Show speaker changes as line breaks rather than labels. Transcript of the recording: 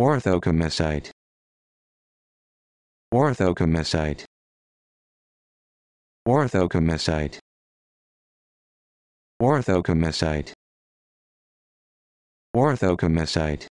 Orthocomesite Orthocomesite Orthocomesite Orthocomesite Orthocomesite